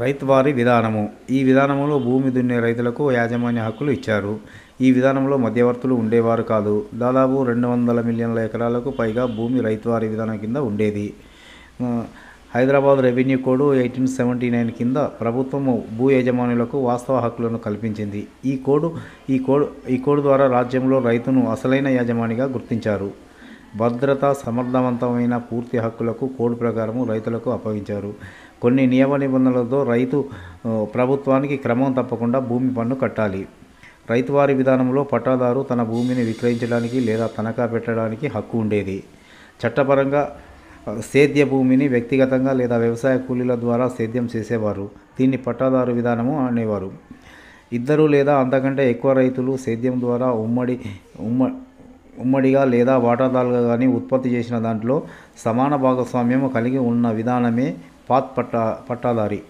రైతువారి విధానము ఈ విధానంలో భూమి దున్నే రైతులకు యాజమాన్య హక్కులు ఇచ్చారు ఈ విధానంలో మధ్యవర్తులు ఉండేవారు కాదు దాదాపు రెండు వందల మిలియన్ల ఎకరాలకు పైగా భూమి రైతువారి విధానం కింద ఉండేది Hyderabad revenue code eighteen seventy nine కింద ప్రభుత్వము భూ యజమానులకు వాస్తవ హక్కులను కల్పించింది ఈ కోడ్ ఈ కోడ్ ఈ కోడ్ ద్వారా రాజ్యంలో రైతును అసలైన యాజమానిగా గుర్తించారు భద్రత సమర్థవంతమైన పూర్తి హక్కులకు కోడ్ ప్రకారం రైతులకు అప్పగించారు కొన్ని నియమ నిబంధనలతో రైతు ప్రభుత్వానికి క్రమం తప్పకుండా భూమి పన్ను కట్టాలి రైతువారి విధానంలో పట్టాదారు తన భూమిని విక్రయించడానికి లేదా తనఖా పెట్టడానికి హక్కు ఉండేది చట్టపరంగా సేద్య భూమిని వ్యక్తిగతంగా లేదా వ్యవసాయ కూలీల ద్వారా సేద్యం చేసేవారు దీన్ని పట్టాదారు విధానము అనేవారు ఇద్దరు లేదా అంతకంటే ఎక్కువ రైతులు సేద్యం ద్వారా ఉమ్మడి ఉమ్మ ఉమ్మడిగా లేదా వాటాదారులుగా కానీ ఉత్పత్తి చేసిన దాంట్లో సమాన భాగస్వామ్యం కలిగి ఉన్న విధానమే పాత్ పట్టా పట్టాదారి